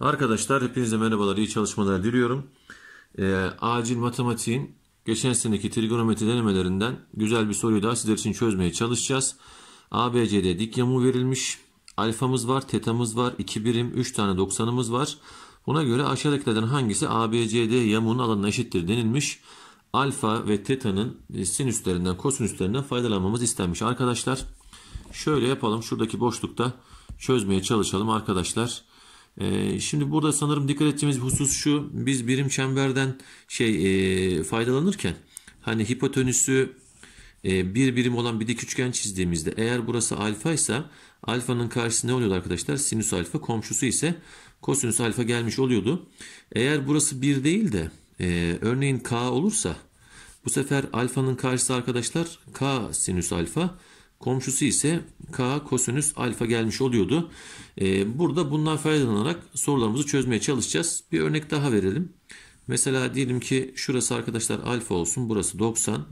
Arkadaşlar hepinize merhabalar, iyi çalışmalar diliyorum. E, acil matematiğin geçen seneki trigonometri denemelerinden güzel bir soruyu daha sizler için çözmeye çalışacağız. ABCD dik yamu verilmiş. Alfamız var, tetamız var, 2 birim, 3 tane 90'ımız var. Buna göre aşağıdakilerden hangisi ABCD yamuğun alanına eşittir denilmiş. Alfa ve tetanın e, sinüslerinden, kosinüslerinden faydalanmamız istenmiş. Arkadaşlar şöyle yapalım. Şuradaki boşlukta çözmeye çalışalım arkadaşlar. Ee, şimdi burada sanırım dikkat ettiğimiz husus şu. Biz birim çemberden şey e, faydalanırken hani hipotenüsü e, bir birim olan bir dik üçgen çizdiğimizde eğer burası alfa ise alfanın karşısı ne oluyordu arkadaşlar? Sinüs alfa komşusu ise kosinüs alfa gelmiş oluyordu. Eğer burası bir değil de e, örneğin k olursa bu sefer alfanın karşısı arkadaşlar k sinüs alfa Komşusu ise k kosinüs alfa gelmiş oluyordu. Ee, burada bundan faydalanarak sorularımızı çözmeye çalışacağız. Bir örnek daha verelim. Mesela diyelim ki şurası arkadaşlar alfa olsun. Burası 90.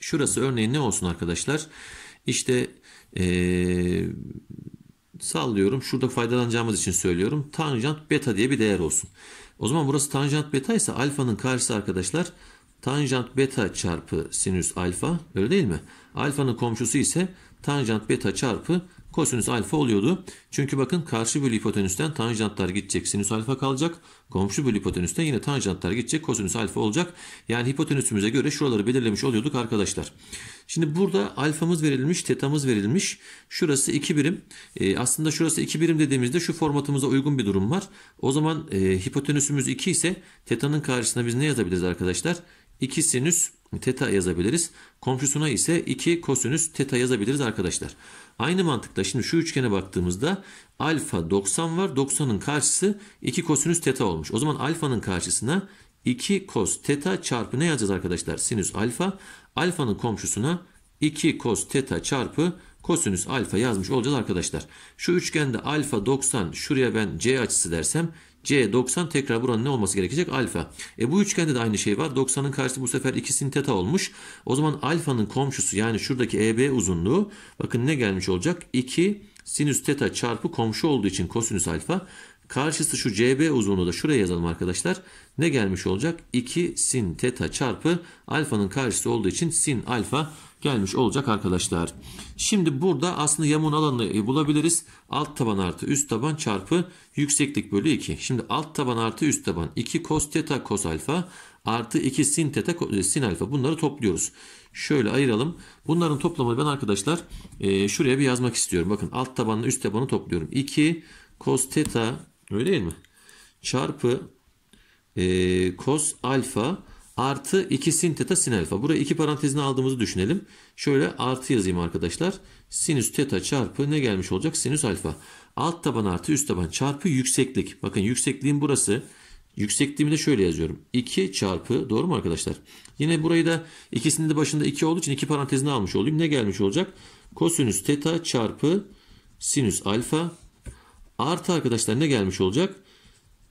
Şurası örneğin ne olsun arkadaşlar? İşte ee, sallıyorum. Şurada faydalanacağımız için söylüyorum. Tanjant beta diye bir değer olsun. O zaman burası tanjant beta ise alfanın karşısı arkadaşlar Tanjant beta çarpı sinüs alfa öyle değil mi? Alfanın komşusu ise tanjant beta çarpı kosinüs alfa oluyordu. Çünkü bakın karşı bölü hipotenüsten tanjantlar gidecek sinüs alfa kalacak. Komşu bölü hipotenüsten yine tanjantlar gidecek kosinüs alfa olacak. Yani hipotenüsümüze göre şuraları belirlemiş oluyorduk arkadaşlar. Şimdi burada alfamız verilmiş, tetamız verilmiş. Şurası 2 birim. E, aslında şurası 2 birim dediğimizde şu formatımıza uygun bir durum var. O zaman e, hipotenüsümüz 2 ise tetanın karşısına biz ne yazabiliriz arkadaşlar? 2 sinüs teta yazabiliriz. Komşusuna ise 2 kosinüs teta yazabiliriz arkadaşlar. Aynı mantıkla şimdi şu üçgene baktığımızda alfa 90 var. 90'ın karşısı 2 kosinüs teta olmuş. O zaman alfanın karşısına 2 kos teta çarpı ne yazacağız arkadaşlar? Sinüs alfa. Alfanın komşusuna 2 kos teta çarpı kosinüs alfa yazmış olacağız arkadaşlar. Şu üçgende alfa 90 şuraya ben C açısı dersem C 90 tekrar buranın ne olması gerekecek? Alfa. E bu üçgende de aynı şey var. 90'ın karşısı bu sefer ikisinin teta olmuş. O zaman alfanın komşusu yani şuradaki EB uzunluğu bakın ne gelmiş olacak? 2 sinüs teta çarpı komşu olduğu için kosinüs alfa. Karşısı şu CB uzunluğu da şuraya yazalım arkadaşlar. Ne gelmiş olacak? 2 sin teta çarpı alfanın karşısı olduğu için sin alfa gelmiş olacak arkadaşlar. Şimdi burada aslında yamuğun alanını e, bulabiliriz. Alt taban artı üst taban çarpı yükseklik bölü 2. Şimdi alt taban artı üst taban 2 cos teta cos alfa artı 2 sin teta e, sin alfa bunları topluyoruz. Şöyle ayıralım. Bunların toplamını ben arkadaşlar e, şuraya bir yazmak istiyorum. Bakın alt tabanla üst tabanı topluyorum. 2 cos teta Öyle değil mi? Çarpı e, cos alfa artı 2 sin teta sin alfa. Buraya iki parantezine aldığımızı düşünelim. Şöyle artı yazayım arkadaşlar. Sinüs teta çarpı ne gelmiş olacak? Sinüs alfa. Alt taban artı üst taban çarpı yükseklik. Bakın yüksekliğin burası. Yüksekliğimi de şöyle yazıyorum. 2 çarpı doğru mu arkadaşlar? Yine burayı da ikisinin de başında 2 olduğu için iki parantezine almış olayım. Ne gelmiş olacak? Kosinüs teta çarpı sinüs alfa Artı arkadaşlar ne gelmiş olacak?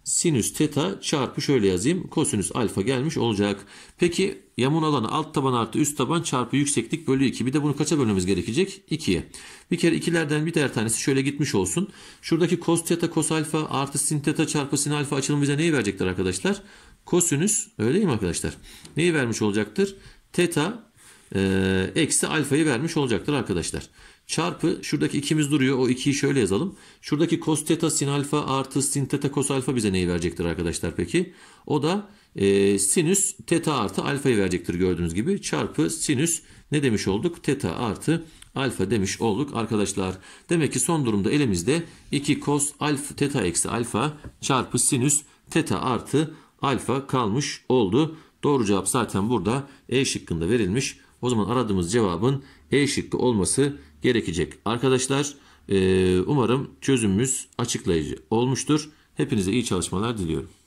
Sinüs teta çarpı şöyle yazayım. Kosinüs alfa gelmiş olacak. Peki yamun alanı alt taban artı üst taban çarpı yükseklik bölü 2. Bir de bunu kaça bölmemiz gerekecek? 2'ye. Bir kere ikilerden bir der tanesi şöyle gitmiş olsun. Şuradaki kos teta kos alfa artı sin teta çarpı sin alfa açılımı bize neyi verecekler arkadaşlar? Kosinüs öyle değil mi arkadaşlar? Neyi vermiş olacaktır? Teta ee, eksi alfayı vermiş olacaktır arkadaşlar. Çarpı şuradaki ikimiz duruyor. O ikiyi şöyle yazalım. Şuradaki cos teta sin alfa artı sin teta cos alfa bize neyi verecektir arkadaşlar peki? O da e, sinüs teta artı alfayı verecektir gördüğünüz gibi. Çarpı sinüs ne demiş olduk? Teta artı alfa demiş olduk arkadaşlar. Demek ki son durumda elimizde 2 cos alfa teta eksi alfa çarpı sinüs teta artı alfa kalmış oldu. Doğru cevap zaten burada E şıkkında verilmiş. O zaman aradığımız cevabın E şıkkı olması gerekecek. Arkadaşlar e, umarım çözümümüz açıklayıcı olmuştur. Hepinize iyi çalışmalar diliyorum.